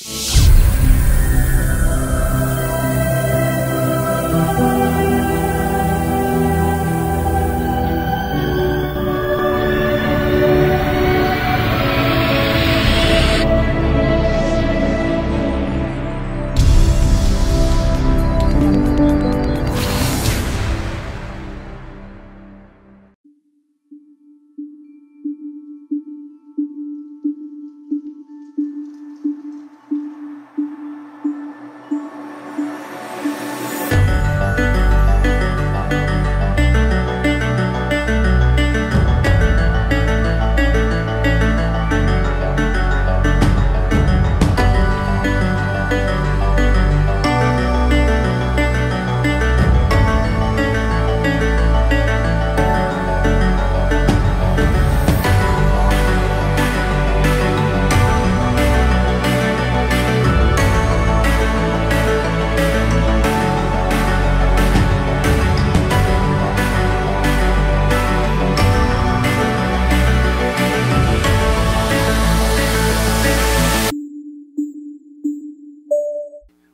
Thank you.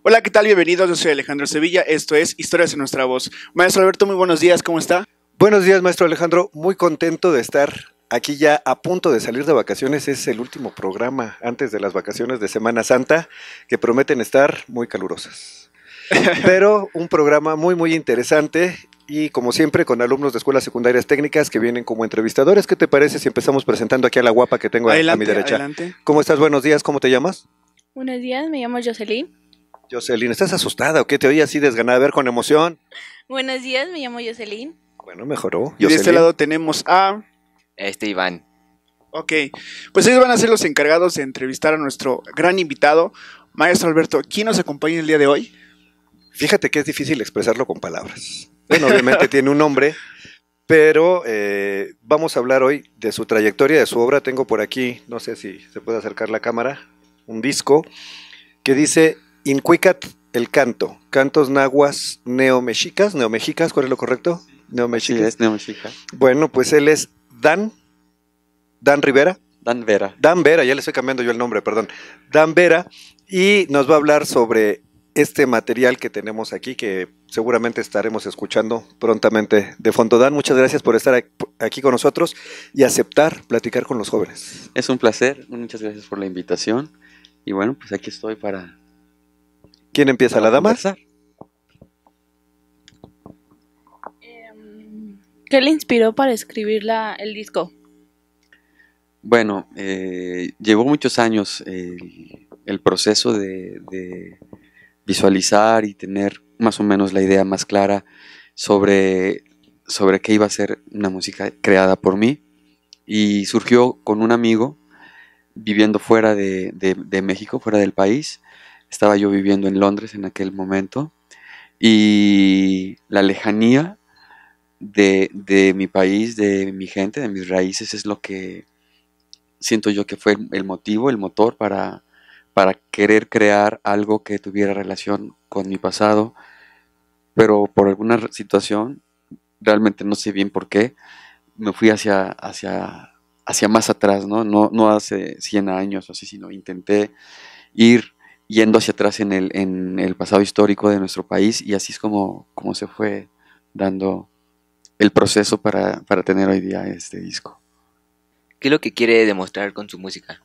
Hola, ¿qué tal? Bienvenidos, yo soy Alejandro Sevilla, esto es Historias en nuestra voz. Maestro Alberto, muy buenos días, ¿cómo está? Buenos días, maestro Alejandro, muy contento de estar aquí ya a punto de salir de vacaciones, es el último programa antes de las vacaciones de Semana Santa, que prometen estar muy calurosas. Pero un programa muy, muy interesante y como siempre con alumnos de escuelas secundarias técnicas que vienen como entrevistadores. ¿Qué te parece si empezamos presentando aquí a la guapa que tengo a mi derecha? Adelante. ¿Cómo estás? Buenos días, ¿cómo te llamas? Buenos días, me llamo Jocelyn. Jocelyn, ¿estás asustada o qué te oí así desganada? A ver, con emoción. Buenos días, me llamo Jocelyn. Bueno, mejoró. Y de este lado tenemos a... Este Iván. Ok, pues ellos van a ser los encargados de entrevistar a nuestro gran invitado, Maestro Alberto. ¿Quién nos acompaña el día de hoy? Fíjate que es difícil expresarlo con palabras. Bueno, obviamente tiene un nombre, pero eh, vamos a hablar hoy de su trayectoria, de su obra. Tengo por aquí, no sé si se puede acercar la cámara, un disco que dice Incuicat, el canto. Cantos nahuas neomexicas. ¿Neomexicas? ¿Cuál es lo correcto? Neomexicas. Sí, es neomexica. Bueno, pues él es Dan. Dan Rivera. Dan Vera. Dan Vera, ya le estoy cambiando yo el nombre, perdón. Dan Vera. Y nos va a hablar sobre este material que tenemos aquí, que seguramente estaremos escuchando prontamente de fondo. Dan, muchas gracias por estar aquí con nosotros y aceptar platicar con los jóvenes. Es un placer, muchas gracias por la invitación. Y bueno, pues aquí estoy para ¿Quién empieza, la dama? Em, ¿Qué le inspiró para escribir el disco? Bueno, eh, llevó muchos años el, proceso de, visualizar y tener más o menos la idea más clara sobre, sobre qué iba a ser una música creada por mí. Y surgió con un amigo viviendo fuera de México, fuera del país, estaba yo viviendo en Londres en aquel momento y la lejanía de, mi país, de mi gente, de mis raíces es lo que siento yo que fue el motivo, el motor para, para querer crear algo que tuviera relación con mi pasado, pero por alguna situación, realmente no sé bien por qué, me fui hacia, hacia, hacia más atrás, ¿no? No, no hace 100 años o así, sino intenté ir yendo hacia atrás en el, en el pasado histórico de nuestro país y así es como, como se fue dando el proceso para, tener hoy día este disco. ¿Qué es lo que quiere demostrar con su música?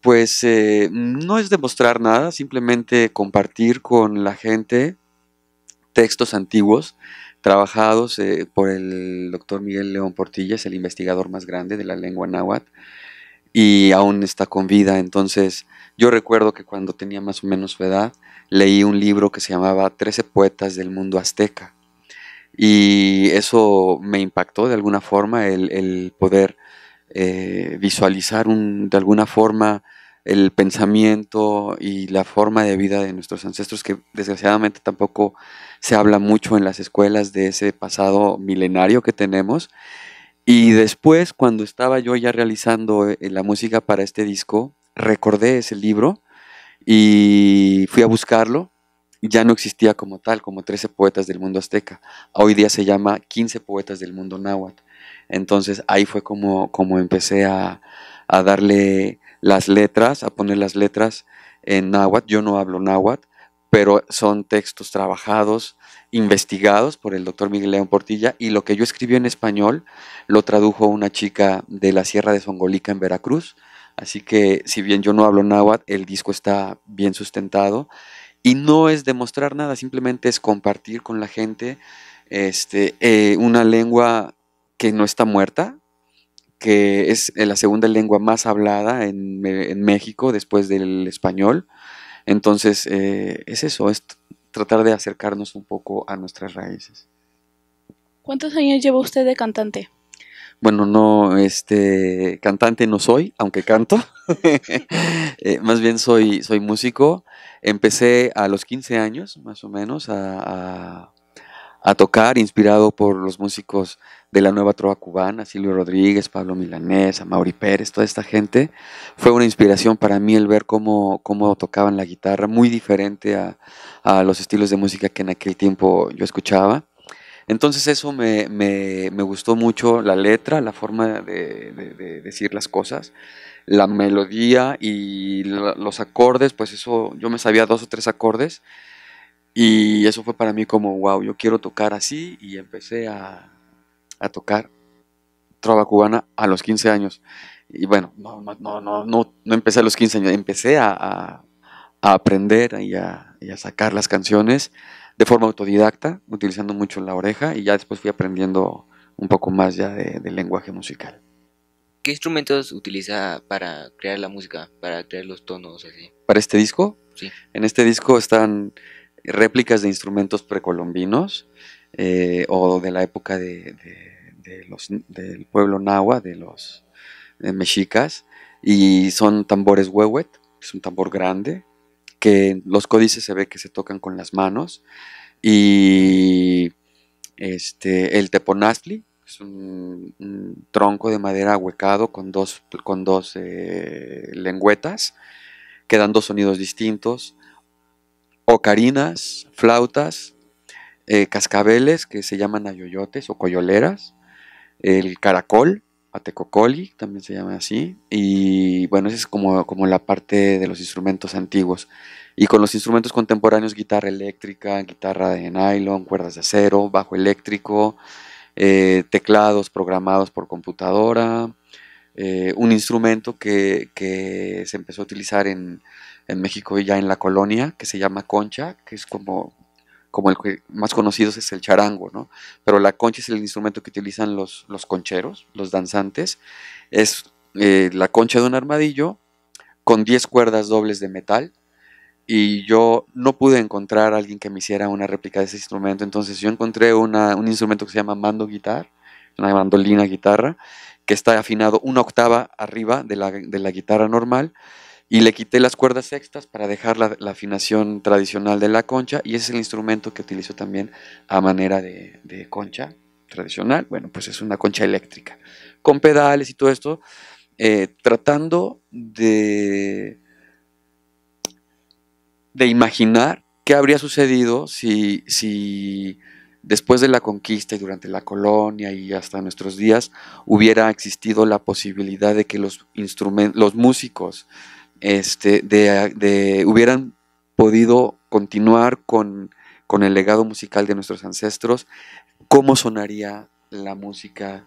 Pues eh, no es demostrar nada, simplemente compartir con la gente textos antiguos trabajados eh, por el doctor Miguel León Portillas, el investigador más grande de la lengua náhuatl y aún está con vida. Entonces, yo recuerdo que cuando tenía más o menos su edad, leí un libro que se llamaba Trece poetas del mundo azteca. Y eso me impactó de alguna forma, el, poder eh, visualizar de alguna forma el pensamiento y la forma de vida de nuestros ancestros, que desgraciadamente tampoco se habla mucho en las escuelas de ese pasado milenario que tenemos y después, cuando estaba yo ya realizando eh, eh, la música para este disco, recordé ese libro y fui a buscarlo. Ya no existía como tal, como 13 poetas del mundo azteca. Hoy día se llama 15 poetas del mundo náhuatl. Entonces ahí fue como, como empecé a, a darle las letras, a poner las letras en náhuatl. Yo no hablo náhuatl, pero son textos trabajados, investigados por el doctor Miguel León Portilla, y lo que yo escribí en español lo tradujo una chica de la Sierra de Zongolica en Veracruz, así que si bien yo no hablo náhuatl, el disco está bien sustentado, y no es demostrar nada, simplemente es compartir con la gente este, eh, una lengua que no está muerta, que es la segunda lengua más hablada en eh, México después del español, entonces, eh, es eso, es tratar de acercarnos un poco a nuestras raíces. ¿Cuántos años lleva usted de cantante? Bueno, no, este, cantante no soy, aunque canto. Eh, más bien soy, soy músico. Empecé a los 15 años, más o menos, a a tocar, inspirado por los músicos de la nueva trova cubana, Silvio Rodríguez, Pablo Milanés, Mauri Pérez, toda esta gente. Fue una inspiración para mí el ver cómo, tocaban la guitarra, muy diferente a, los estilos de música que en aquel tiempo yo escuchaba. Entonces eso me, gustó mucho, la letra, la forma de, decir las cosas, la melodía y los acordes, pues eso, yo me sabía dos o tres acordes y eso fue para mí como, wow, yo quiero tocar así y empecé a, a tocar trova cubana a los 15 años. Y bueno, no, no, no, no, empecé a los 15 años, empecé a, a, aprender y a, a, sacar las canciones de forma autodidacta, utilizando mucho la oreja y ya después fui aprendiendo un poco más ya del lenguaje musical. ¿Qué instrumentos utiliza para crear la música, para crear los tonos así? ¿Para este disco? Sí. En este disco están réplicas de instrumentos precolombinos eh, o de la época de, los, del pueblo nahua, de los mexicas, y son tambores huehuet, es un tambor grande, que los códices se ve que se tocan con las manos, y este, el teponazli, es un, tronco de madera huecado con dos, con dos eh, lengüetas, que dan dos sonidos distintos, ocarinas, flautas, eh, cascabeles que se llaman ayoyotes o coyoleras, el caracol, atecocoli también se llama así, y bueno, esa es como, como la parte de los instrumentos antiguos. Y con los instrumentos contemporáneos, guitarra eléctrica, guitarra de nylon, cuerdas de acero, bajo eléctrico, eh, teclados programados por computadora, eh, un instrumento que, se empezó a utilizar en, en México ya en la colonia, que se llama concha, que es como, como el más conocido es el charango, ¿no? Pero la concha es el instrumento que utilizan los, concheros, los danzantes. Es eh, la concha de un armadillo con 10 cuerdas dobles de metal. Y yo no pude encontrar a alguien que me hiciera una réplica de ese instrumento. Entonces yo encontré un instrumento que se llama mando guitar, una mandolina guitarra, que está afinado una octava arriba de la, de la guitarra normal y le quité las cuerdas sextas para dejar la, afinación tradicional de la concha y ese es el instrumento que utilizo también a manera de, concha tradicional, bueno pues es una concha eléctrica con pedales y todo esto eh, tratando de de imaginar qué habría sucedido si, si después de la conquista y durante la colonia y hasta nuestros días hubiera existido la posibilidad de que los, los músicos este, de, hubieran podido continuar con, con el legado musical de nuestros ancestros, cómo sonaría la música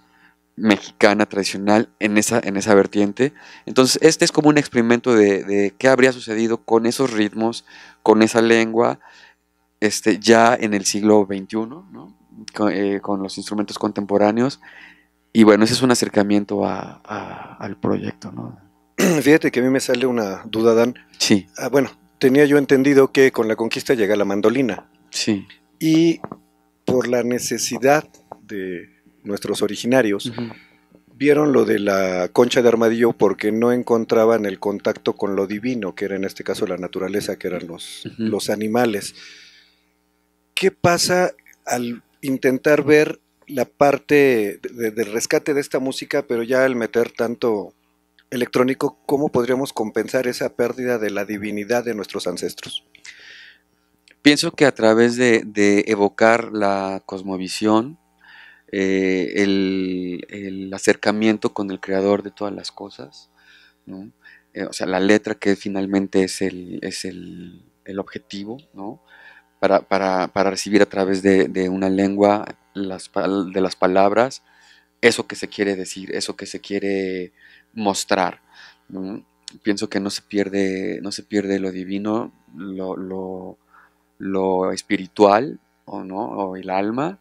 mexicana tradicional en esa, en esa vertiente. Entonces, este es como un experimento de, qué habría sucedido con esos ritmos, con esa lengua, este, ya en el siglo XXI, eh, con, los instrumentos contemporáneos. Y bueno, ese es un acercamiento a, a, al proyecto. ¿no? Fíjate que a mí me sale una duda, Dan. Sí. Ah, bueno, tenía yo entendido que con la conquista llega la mandolina. Sí. Y por la necesidad de nuestros originarios, vieron lo de la concha de armadillo porque no encontraban el contacto con lo divino, que era en este caso la naturaleza, que eran los, animales. ¿Qué pasa al intentar ver la parte del rescate de esta música, pero ya al meter tanto electrónico, ¿cómo podríamos compensar esa pérdida de la divinidad de nuestros ancestros? Pienso que a través de, evocar la cosmovisión, eh, el, acercamiento con el creador de todas las cosas, eh, o sea, la letra que finalmente es el, es el, objetivo, ¿no? Para, recibir a través de, una lengua, de las palabras, eso que se quiere decir, eso que se quiere mostrar. Pienso que no se pierde, no se pierde lo divino, lo, espiritual o no, o el alma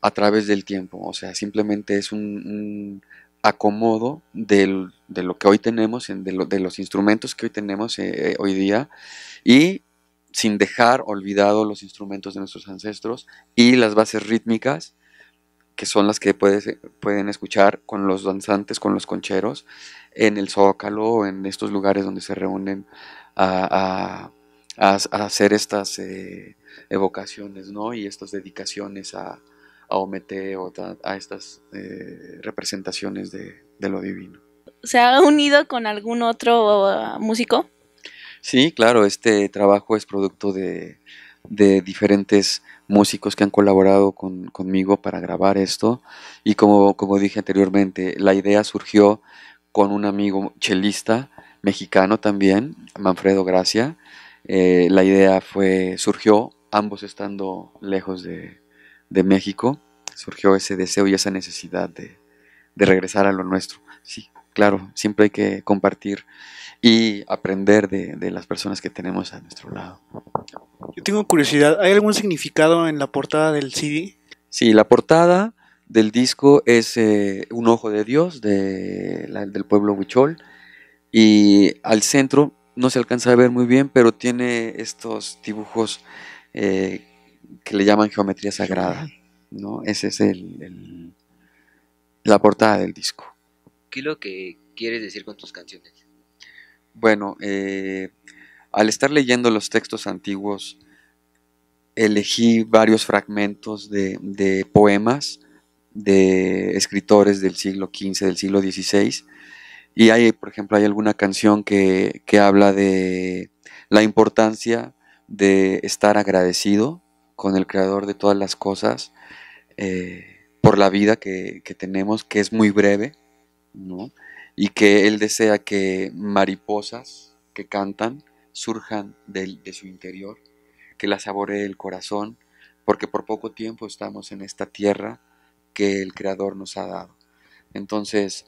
a través del tiempo. O sea, simplemente es un, acomodo de lo que hoy tenemos, de, los instrumentos que hoy tenemos eh, eh, hoy día y sin dejar olvidado los instrumentos de nuestros ancestros y las bases rítmicas que son las que pueden escuchar con los danzantes, con los concheros, en el Zócalo en estos lugares donde se reúnen a, hacer estas eh, evocaciones ¿no? y estas dedicaciones a, Omete o a estas eh, representaciones de lo divino. ¿Se ha unido con algún otro uh, músico? Sí, claro, este trabajo es producto de, de diferentes músicos que han colaborado conmigo para grabar esto. Y como, como dije anteriormente, la idea surgió con un amigo chelista mexicano también, Manfredo Gracia. Eh, la idea fue, surgió ambos estando lejos de, México, surgió ese deseo y esa necesidad de, regresar a lo nuestro. Sí, claro, siempre hay que compartir y aprender de, de las personas que tenemos a nuestro lado. Yo tengo curiosidad, ¿hay algún significado en la portada del CD? Sí, la portada del disco es eh, un ojo de Dios de, del pueblo Huichol y al centro no se alcanza a ver muy bien, pero tiene estos dibujos eh, que le llaman geometría sagrada. ¿no? Esa es el, la portada del disco. ¿Qué es lo que quieres decir con tus canciones? Bueno, eh, al estar leyendo los textos antiguos elegí varios fragmentos de, poemas de escritores del siglo XV, del siglo XVI. Y hay, por ejemplo, hay alguna canción que, habla de la importancia de estar agradecido con el creador de todas las cosas eh, por la vida que, tenemos, que es muy breve, y que él desea que mariposas que cantan surjan de su interior que la saboree el corazón, porque por poco tiempo estamos en esta tierra que el Creador nos ha dado. Entonces,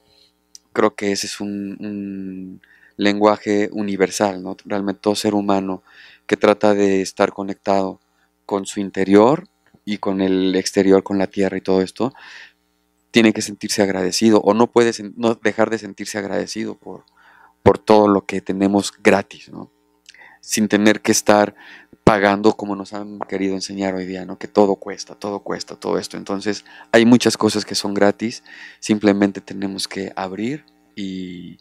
creo que ese es un, lenguaje universal, ¿no? Realmente todo ser humano que trata de estar conectado con su interior y con el exterior, con la tierra y todo esto, tiene que sentirse agradecido o no puede no dejar de sentirse agradecido por, por todo lo que tenemos gratis, ¿no? sin tener que estar pagando como nos han querido enseñar hoy día, ¿no? Que todo cuesta, todo cuesta, todo esto. Entonces, hay muchas cosas que son gratis, simplemente tenemos que abrir y,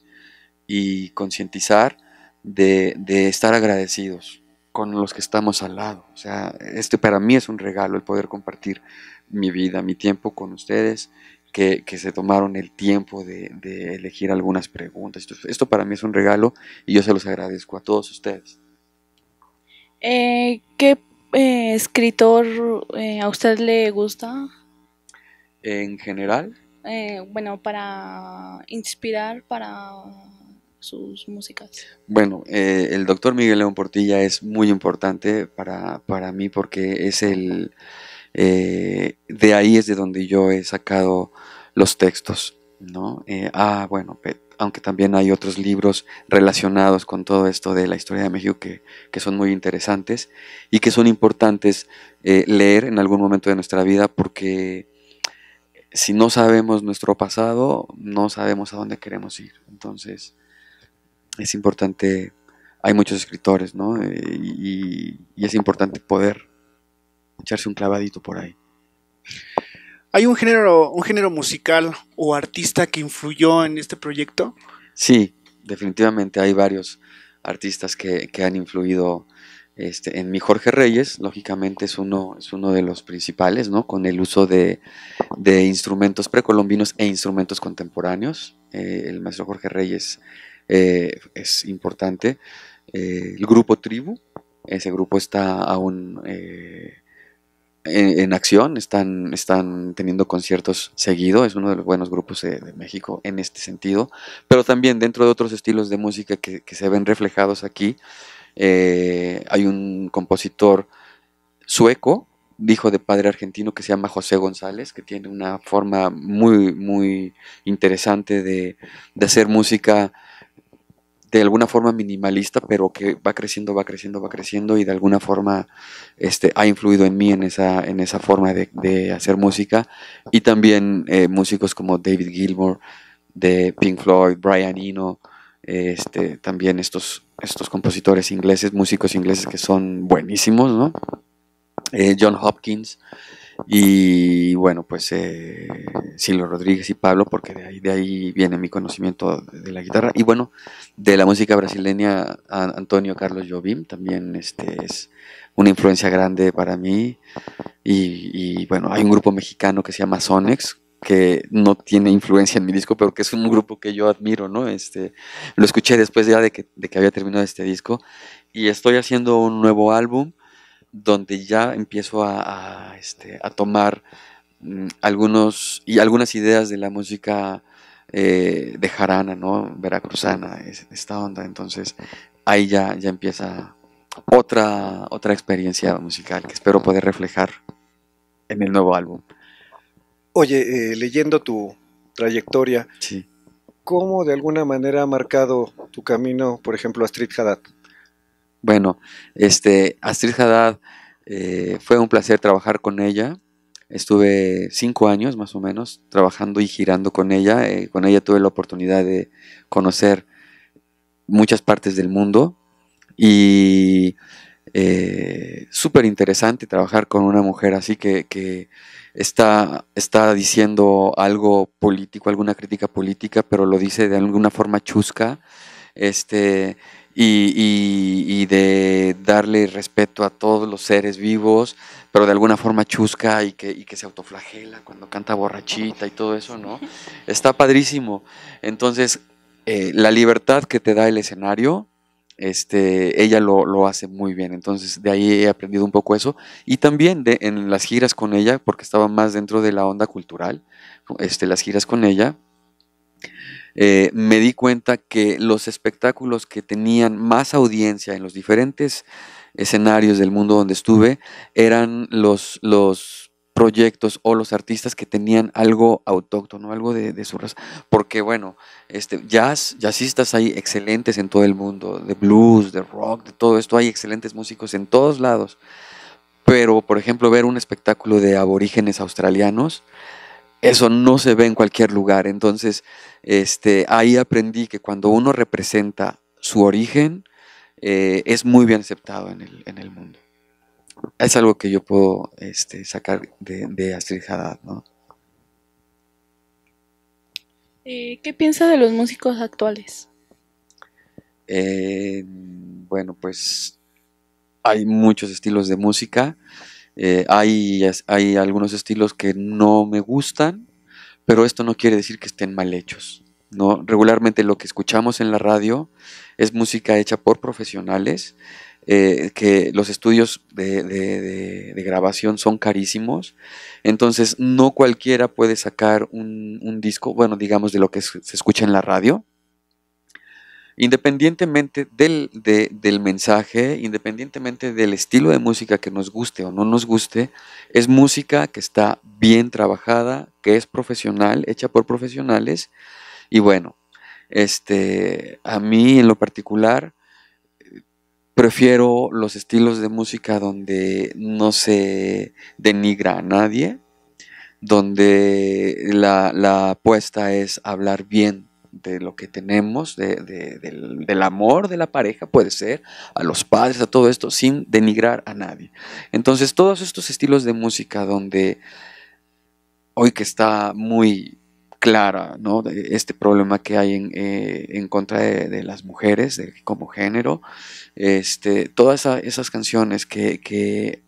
concientizar de, estar agradecidos con los que estamos al lado. O sea, este para mí es un regalo, el poder compartir mi vida, mi tiempo con ustedes, que, se tomaron el tiempo de, elegir algunas preguntas. Esto, esto para mí es un regalo y yo se los agradezco a todos ustedes. Eh, ¿Qué eh, escritor eh, a usted le gusta? En general. Eh, bueno, para inspirar, para sus músicas? Bueno, el doctor Miguel León Portilla es muy importante para, mí porque es el... de ahí es de donde yo he sacado los textos, ¿no? ah, bueno, aunque también hay otros libros relacionados con todo esto de la historia de México que, son muy interesantes y que son importantes eh, leer en algún momento de nuestra vida porque si no sabemos nuestro pasado, no sabemos a dónde queremos ir. Entonces, es importante, hay muchos escritores, ¿no? Eh, y es importante poder echarse un clavadito por ahí. ¿Hay un género, un género musical o artista que influyó en este proyecto? Sí, definitivamente hay varios artistas que, han influido este, en mi Jorge Reyes, lógicamente es uno, es uno de los principales, ¿no? Con el uso de, instrumentos precolombinos e instrumentos contemporáneos. Eh, el maestro Jorge Reyes eh, es importante. Eh, el grupo Tribu, ese grupo está aún en, acción, están, están teniendo conciertos seguido, es uno de los buenos grupos de, México en este sentido, pero también dentro de otros estilos de música que, se ven reflejados aquí, eh, hay un compositor sueco, hijo de padre argentino, que se llama José González, que tiene una forma muy, muy interesante de, de hacer música de alguna forma minimalista, pero que va creciendo, va creciendo, va creciendo y de alguna forma este, ha influido en mí en esa, en esa forma de, hacer música. Y también eh, músicos como David Gilmour, de Pink Floyd, Brian Eno, este, también estos, estos compositores ingleses, músicos ingleses que son buenísimos, ¿no? Eh, John Hopkins, y bueno, pues eh, Silvio Rodríguez y Pablo, porque de ahí, de ahí viene mi conocimiento de la guitarra. Y bueno, de la música brasileña, Antonio Carlos Jobim también este, es una influencia grande para mí. Y, bueno, hay un grupo mexicano que se llama Sonex, que no tiene influencia en mi disco, pero que es un grupo que yo admiro, ¿no? Este, lo escuché después ya de que, de que había terminado este disco. Y estoy haciendo un nuevo álbum donde ya empiezo a, este, tomar mm, algunos y algunas ideas de la música eh, de Jarana, ¿no? Veracruzana, es, esta onda. Entonces ahí ya, ya empieza otra, otra experiencia musical que espero poder reflejar en el nuevo álbum. Oye, eh, leyendo tu trayectoria, sí. ¿cómo de alguna manera ha marcado tu camino, por ejemplo, a Street Haddad? Bueno, este, Astrid Haddad, eh, fue un placer trabajar con ella. Estuve cinco años más o menos trabajando y girando con ella. Eh, con ella tuve la oportunidad de conocer muchas partes del mundo y eh, súper interesante trabajar con una mujer así que, está, está, diciendo algo político, alguna crítica política, pero lo dice de alguna forma chusca. Este, y, de darle respeto a todos los seres vivos, pero de alguna forma chusca y que, que, se autoflagela cuando canta borrachita y todo eso, ¿no? Está padrísimo. Entonces, eh, la libertad que te da el escenario, este, ella lo, lo, hace muy bien. Entonces, de ahí he aprendido un poco eso. Y también de, en las giras con ella, porque estaba más dentro de la onda cultural, este, las giras con ella, eh, me di cuenta que los espectáculos que tenían más audiencia en los diferentes escenarios del mundo donde estuve eran los, los proyectos o los artistas que tenían algo autóctono, algo de, de, su raza. Porque bueno, este, jazz, jazzistas hay excelentes en todo el mundo, de blues, de rock, de todo esto, hay excelentes músicos en todos lados. Pero, por ejemplo, ver un espectáculo de aborígenes australianos, eso no se ve en cualquier lugar. Entonces, este, ahí aprendí que cuando uno representa su origen, eh, es muy bien aceptado en el, mundo. Es algo que yo puedo este, sacar de, Astrid Haddad, eh, ¿Qué piensa de los músicos actuales? Eh, bueno, pues hay muchos estilos de música. Eh, hay, algunos estilos que no me gustan, pero esto no quiere decir que estén mal hechos. ¿no? Regularmente lo que escuchamos en la radio es música hecha por profesionales, eh, que los estudios de, grabación son carísimos, entonces no cualquiera puede sacar un disco, bueno, digamos de lo que se escucha en la radio, Independientemente del, mensaje, independientemente del estilo de música que nos guste o no nos guste, es música que está bien trabajada, que es profesional, hecha por profesionales. Y bueno, este, a mí en lo particular prefiero los estilos de música donde no se denigra a nadie, donde la, la apuesta es hablar bien de lo que tenemos, del, amor de la pareja, puede ser, a los padres, a todo esto, sin denigrar a nadie. Entonces, todos estos estilos de música donde hoy que está muy clara ¿no? este problema que hay en, eh, contra de, las mujeres como género, este, todas esas canciones que, que,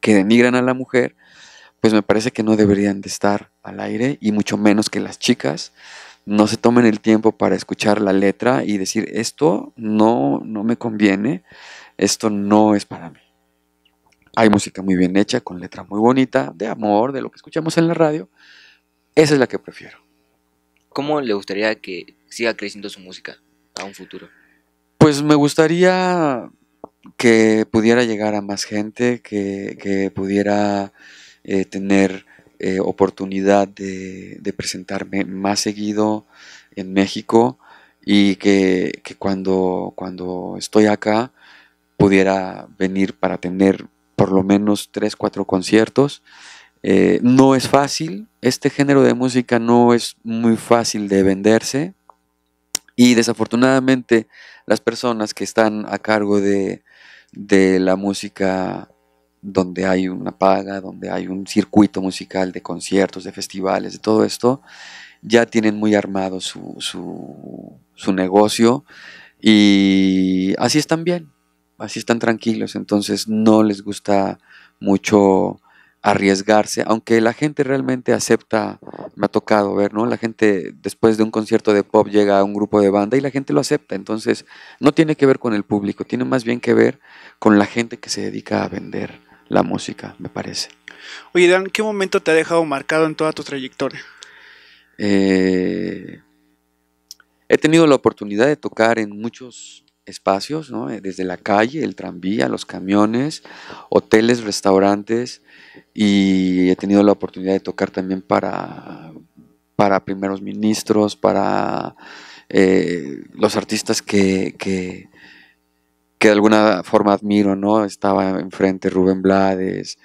que denigran a la mujer, pues me parece que no deberían de estar al aire y mucho menos que las chicas no se tomen el tiempo para escuchar la letra y decir, esto no, no me conviene, esto no es para mí. Hay música muy bien hecha, con letra muy bonita, de amor, de lo que escuchamos en la radio. Esa es la que prefiero. ¿Cómo le gustaría que siga creciendo su música a un futuro? Pues me gustaría que pudiera llegar a más gente, que, pudiera eh, tener eh, oportunidad de, presentarme más seguido en México y que, cuando, cuando estoy acá pudiera venir para tener por lo menos tres, cuatro conciertos. Eh, no es fácil, este género de música no es muy fácil de venderse y desafortunadamente las personas que están a cargo de, de la música donde hay una paga, donde hay un circuito musical de conciertos, de festivales, de todo esto, ya tienen muy armado su, su, su negocio y así están bien, así están tranquilos, entonces no les gusta mucho arriesgarse, aunque la gente realmente acepta, me ha tocado ver, ¿no? La gente después de un concierto de pop llega a un grupo de banda y la gente lo acepta, entonces no tiene que ver con el público, tiene más bien que ver con la gente que se dedica a vender la música, me parece. Oye, Dan, ¿qué momento te ha dejado marcado en toda tu trayectoria? Eh, he tenido la oportunidad de tocar en muchos espacios, eh, desde la calle, el tranvía, los camiones, hoteles, restaurantes, y he tenido la oportunidad de tocar también para, para primeros ministros, para eh, los artistas que, que de alguna forma admiro, ¿no? Estaba enfrente Rubén Blades,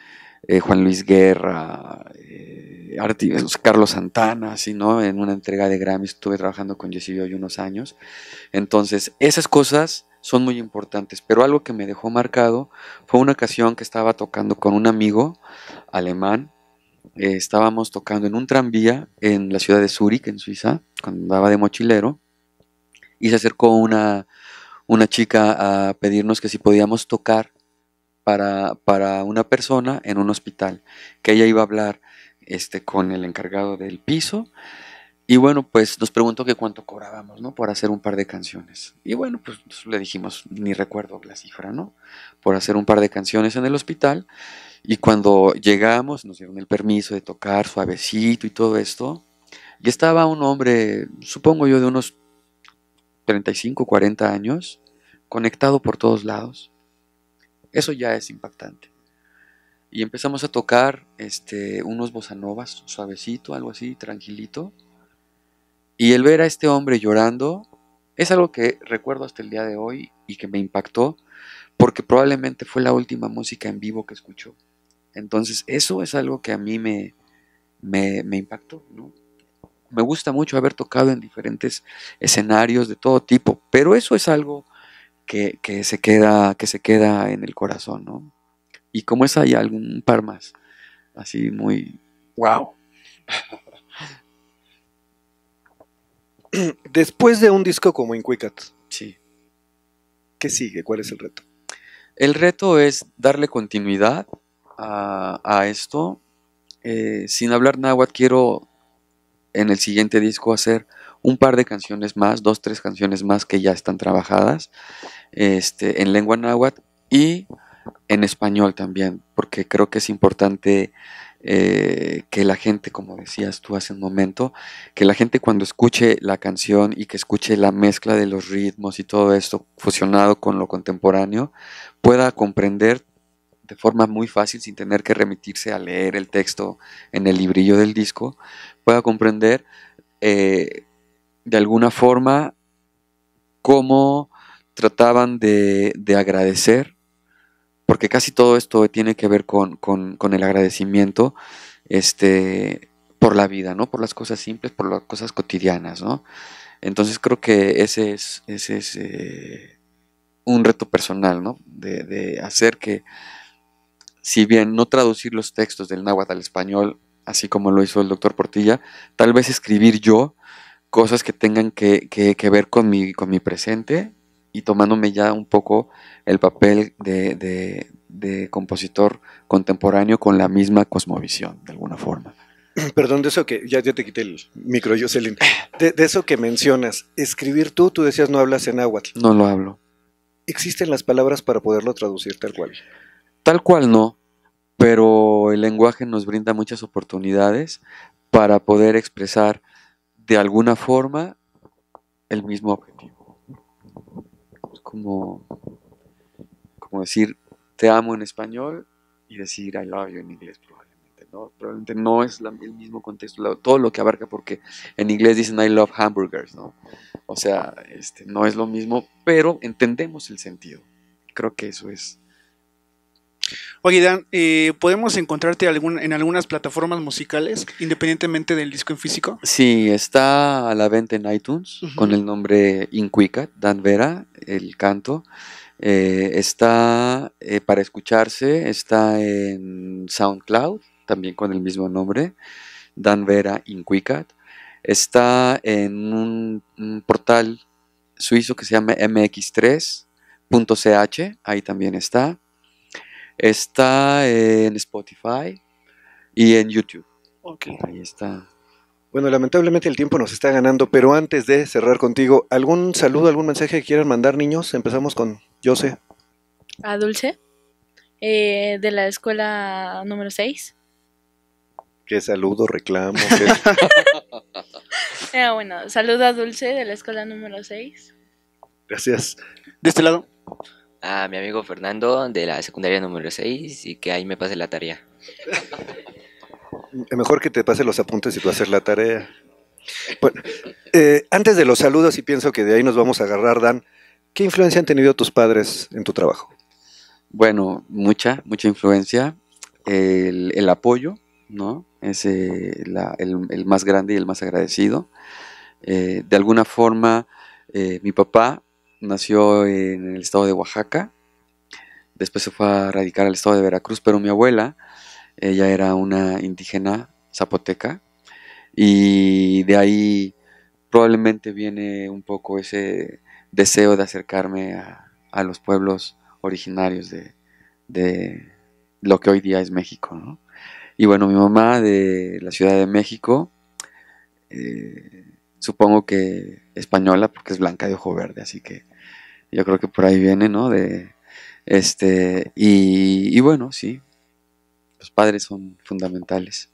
eh, Juan Luis Guerra, eh, pues, Carlos Santana, ¿no? En una entrega de Grammy estuve trabajando con Jesse Joy unos años. Entonces, esas cosas son muy importantes, pero algo que me dejó marcado fue una ocasión que estaba tocando con un amigo alemán, eh, estábamos tocando en un tranvía en la ciudad de Zúrich, en Suiza, cuando andaba de mochilero, y se acercó una una chica a pedirnos que si podíamos tocar para, una persona en un hospital, que ella iba a hablar este, con el encargado del piso. Y bueno, pues nos preguntó que cuánto cobrábamos, ¿no? Por hacer un par de canciones. Y bueno, pues le dijimos, ni recuerdo la cifra, ¿no? Por hacer un par de canciones en el hospital. Y cuando llegamos, nos dieron el permiso de tocar suavecito y todo esto. Y estaba un hombre, supongo yo, de unos 35, 40 años, conectado por todos lados. Eso ya es impactante. Y empezamos a tocar este, unos bosanovas, suavecito, algo así, tranquilito. Y el ver a este hombre llorando es algo que recuerdo hasta el día de hoy y que me impactó porque probablemente fue la última música en vivo que escuchó. Entonces eso es algo que a mí me, me, me impactó, ¿no? me gusta mucho haber tocado en diferentes escenarios de todo tipo, pero eso es algo que, se, queda, que se queda en el corazón, ¿no? Y como es, hay algún par más, así muy, wow. Después de un disco como Inquicat, sí. ¿qué sigue? ¿Cuál es el reto? El reto es darle continuidad a, esto. Eh, sin hablar náhuatl, quiero en el siguiente disco hacer un par de canciones más, dos, tres canciones más que ya están trabajadas este, en lengua náhuatl y en español también, porque creo que es importante eh, que la gente, como decías tú hace un momento, que la gente cuando escuche la canción y que escuche la mezcla de los ritmos y todo esto fusionado con lo contemporáneo, pueda comprender de forma muy fácil, sin tener que remitirse a leer el texto en el librillo del disco, pueda comprender eh, de alguna forma cómo trataban de, agradecer, porque casi todo esto tiene que ver con, el agradecimiento este, por la vida, ¿no? por las cosas simples, por las cosas cotidianas. Entonces creo que ese es, ese es eh, un reto personal, ¿no? de hacer que si bien no traducir los textos del náhuatl al español, así como lo hizo el doctor Portilla, tal vez escribir yo cosas que tengan que, ver con mi, con mi presente y tomándome ya un poco el papel de, compositor contemporáneo con la misma cosmovisión, de alguna forma. Perdón, de eso que ya, ya te quité el micro, Jocelyn. De, de, eso que mencionas, escribir tú, tú decías no hablas en náhuatl. No lo hablo. ¿Existen las palabras para poderlo traducir tal cual? Tal cual no, pero el lenguaje nos brinda muchas oportunidades para poder expresar de alguna forma el mismo objetivo. Es como, como decir te amo en español y decir I love you en inglés probablemente. ¿no? Probablemente no es el mismo contexto, todo lo que abarca, porque en inglés dicen I love hamburgers, ¿no? O sea, este, no es lo mismo, pero entendemos el sentido. Creo que eso es Oye, Dan, eh, ¿podemos encontrarte en algunas plataformas musicales independientemente del disco en físico? Sí, está a la venta en iTunes con el nombre Inquicat, Dan Vera, el canto. Eh, está eh, para escucharse, está en SoundCloud, también con el mismo nombre, Dan Vera Inquicat. Está en un portal suizo que se llama mx3.ch, ahí también está. Está en Spotify y en YouTube. Okay. Ahí está. Bueno, lamentablemente el tiempo nos está ganando, pero antes de cerrar contigo, ¿algún saludo, algún mensaje que quieran mandar, niños? Empezamos con Jose. A Dulce, eh, de la escuela número 6. Qué saludo, reclamo. Eh, bueno, saludo a Dulce, de la escuela número 6. Gracias. De este lado a mi amigo Fernando de la secundaria número 6 y que ahí me pase la tarea. Mejor que te pase los apuntes y tú haces la tarea. Bueno, eh, antes de los saludos, y pienso que de ahí nos vamos a agarrar, Dan, ¿qué influencia han tenido tus padres en tu trabajo? Bueno, mucha, mucha influencia. El, apoyo, ¿no? Es eh, el, más grande y el más agradecido. Eh, de alguna forma, mi papá nació en el estado de Oaxaca, después se fue a radicar al estado de Veracruz, pero mi abuela, ella era una indígena zapoteca y de ahí probablemente viene un poco ese deseo de acercarme a, los pueblos originarios de, lo que hoy día es México. Y bueno, mi mamá de la Ciudad de México, eh, supongo que española porque es blanca de ojo verde, así que yo creo que por ahí viene, ¿no? De, este, y, bueno, sí, los padres son fundamentales.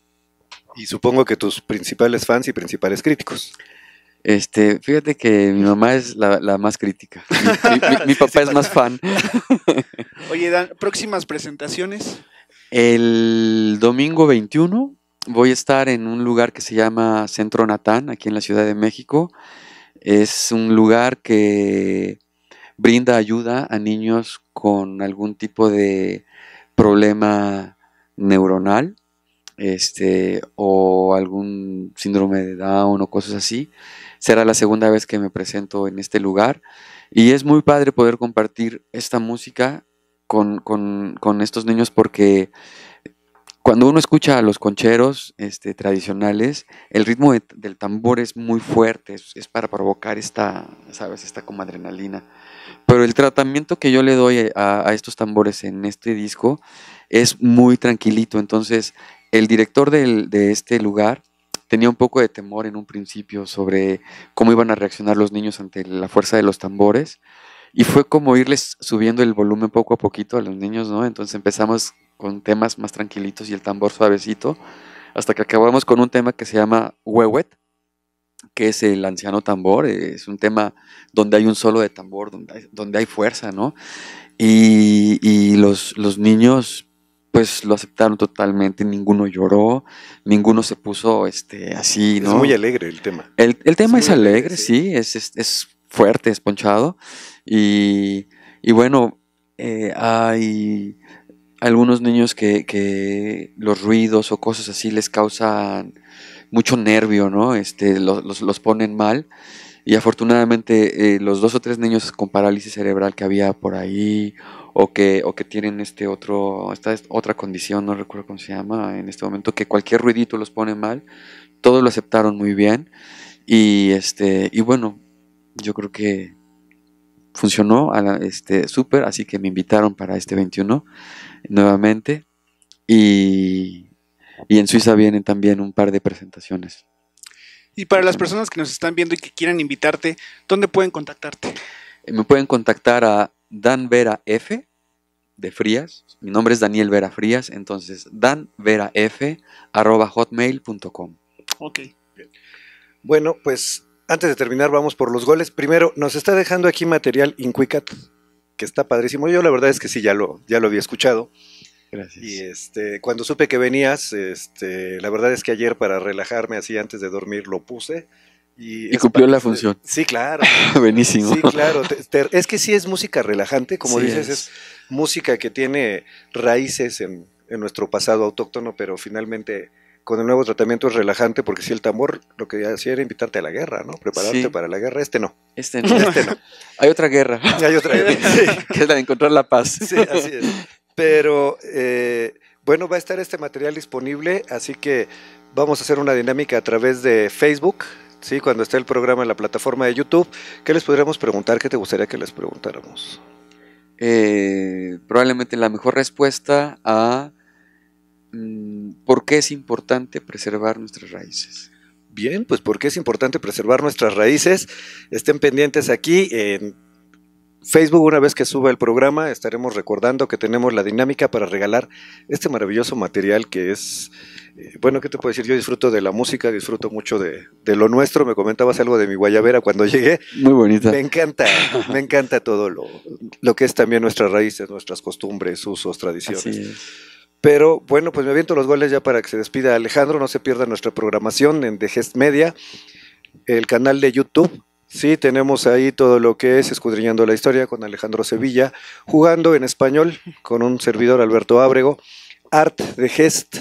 Y supongo que tus principales fans y principales críticos. Este, fíjate que mi mamá es la, más crítica. Mi, papá es más fan. Oye, Dan, próximas presentaciones. El domingo 21 voy a estar en un lugar que se llama Centro Natán, aquí en la Ciudad de México. Es un lugar que brinda ayuda a niños con algún tipo de problema neuronal este, o algún síndrome de Down o cosas así. Será la segunda vez que me presento en este lugar y es muy padre poder compartir esta música con, estos niños porque cuando uno escucha a los concheros este, tradicionales, el ritmo del tambor es muy fuerte, es, para provocar esta, ¿sabes? Esta como adrenalina. Pero el tratamiento que yo le doy a, estos tambores en este disco es muy tranquilito. Entonces, el director de este lugar tenía un poco de temor en un principio sobre cómo iban a reaccionar los niños ante la fuerza de los tambores. Y fue como irles subiendo el volumen poco a poquito a los niños, ¿no? Entonces empezamos con temas más tranquilitos y el tambor suavecito, hasta que acabamos con un tema que se llama Huehuet, que es el anciano tambor, es un tema donde hay un solo de tambor, donde hay, fuerza, ¿no? Y, los, los, niños pues lo aceptaron totalmente, ninguno lloró, ninguno se puso este, así, ¿no? Es muy alegre el tema. El, tema es, alegre, sí, es, fuerte, es ponchado, y, bueno, eh, hay algunos niños que, que los ruidos o cosas así les causan mucho nervio, ¿no? Este, los, ponen mal. Y afortunadamente eh, los dos o tres niños con parálisis cerebral que había por ahí o que, o que tienen este otro, esta otra condición, no recuerdo cómo se llama en este momento, que cualquier ruidito los pone mal, todos lo aceptaron muy bien y, este, y bueno, yo creo que funcionó este, súper, así que me invitaron para este 21 nuevamente y y en Suiza vienen también un par de presentaciones. Y para las personas que nos están viendo y que quieran invitarte, ¿dónde pueden contactarte? Eh, me pueden contactar a Dan Vera F de Frías. Mi nombre es Daniel Vera Frías, entonces Dan hotmail.com. Ok. Bueno, pues antes de terminar vamos por los goles. Primero, nos está dejando aquí material Inquicat, que está padrísimo. Yo la verdad es que sí, ya lo, ya lo había escuchado. Gracias. Y este, cuando supe que venías, este, la verdad es que ayer para relajarme así antes de dormir lo puse. Y, cumplió la función. Sí, claro. Buenísimo. Sí, claro. es que sí es música relajante, como dices, es. música que tiene raíces en, en nuestro pasado autóctono, pero finalmente con el nuevo tratamiento es relajante porque si el tambor lo que hacía era invitarte a la guerra, ¿no? Prepararte para la guerra. Este no. Este no. Este Hay otra guerra. Hay otra guerra. Que es la de encontrar la paz. Sí, así es. Pero eh, bueno, va a estar este material disponible, así que vamos a hacer una dinámica a través de Facebook, ¿sí? cuando esté el programa en la plataforma de YouTube. ¿Qué les podríamos preguntar? ¿Qué te gustaría que les preguntáramos? Eh, probablemente la mejor respuesta a mm, por qué es importante preservar nuestras raíces. Bien, pues porque es importante preservar nuestras raíces. Estén pendientes aquí en Facebook, una vez que suba el programa, estaremos recordando que tenemos la dinámica para regalar este maravilloso material que es, eh, bueno, ¿qué te puedo decir? Yo disfruto de la música, disfruto mucho de, lo nuestro. Me comentabas algo de mi guayabera cuando llegué. Muy bonita. Me encanta, me encanta todo lo, lo que es también nuestras raíces, nuestras costumbres, usos, tradiciones. Pero bueno, pues me aviento los goles ya para que se despida Alejandro. No se pierda nuestra programación en The Gest Media, el canal de YouTube Sí, tenemos ahí todo lo que es Escudriñando la Historia con Alejandro Sevilla, jugando en español con un servidor Alberto Ábrego, Art de Gest.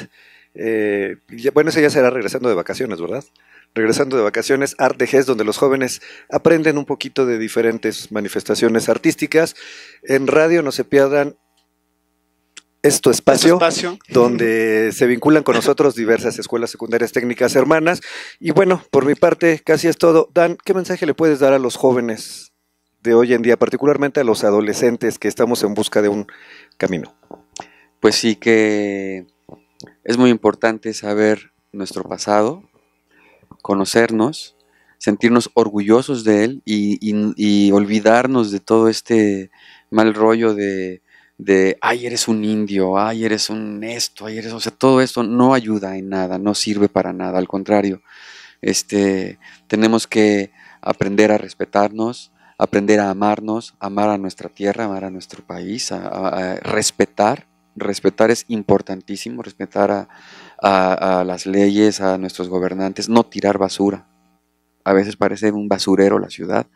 Eh, bueno, ese ya será regresando de vacaciones, ¿verdad? regresando de vacaciones, Art de Gest, donde los jóvenes aprenden un poquito de diferentes manifestaciones artísticas. En radio no se pierdan es espacio, donde se vinculan con nosotros diversas escuelas secundarias técnicas hermanas. Y bueno, por mi parte, casi es todo. Dan, ¿qué mensaje le puedes dar a los jóvenes de hoy en día, particularmente a los adolescentes que estamos en busca de un camino? Pues sí que es muy importante saber nuestro pasado, conocernos, sentirnos orgullosos de él y olvidarnos de todo este mal rollo de de, ay, eres un indio, ay, eres un esto, ay, eres, o sea, todo esto no ayuda en nada, no sirve para nada, al contrario, este, tenemos que aprender a respetarnos, aprender a amarnos, amar a nuestra tierra, amar a nuestro país, a, respetar, respetar es importantísimo, respetar a, a las leyes, a nuestros gobernantes, no tirar basura, a veces parece un basurero la ciudad,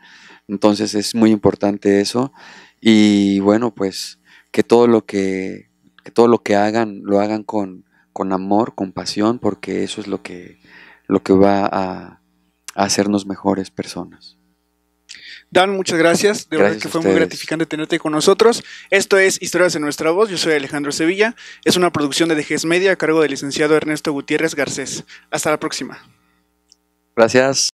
entonces es muy importante eso y bueno, pues que todo lo que, todo lo que hagan lo hagan con, con, amor, con pasión, porque eso es lo que, lo que va a, a hacernos mejores personas. Dan, muchas gracias. De verdad que fue muy gratificante tenerte con nosotros. Esto es Historias en nuestra voz. Yo soy Alejandro Sevilla. Es una producción de DGS Media a cargo del licenciado Ernesto Gutiérrez Garcés. Hasta la próxima. Gracias.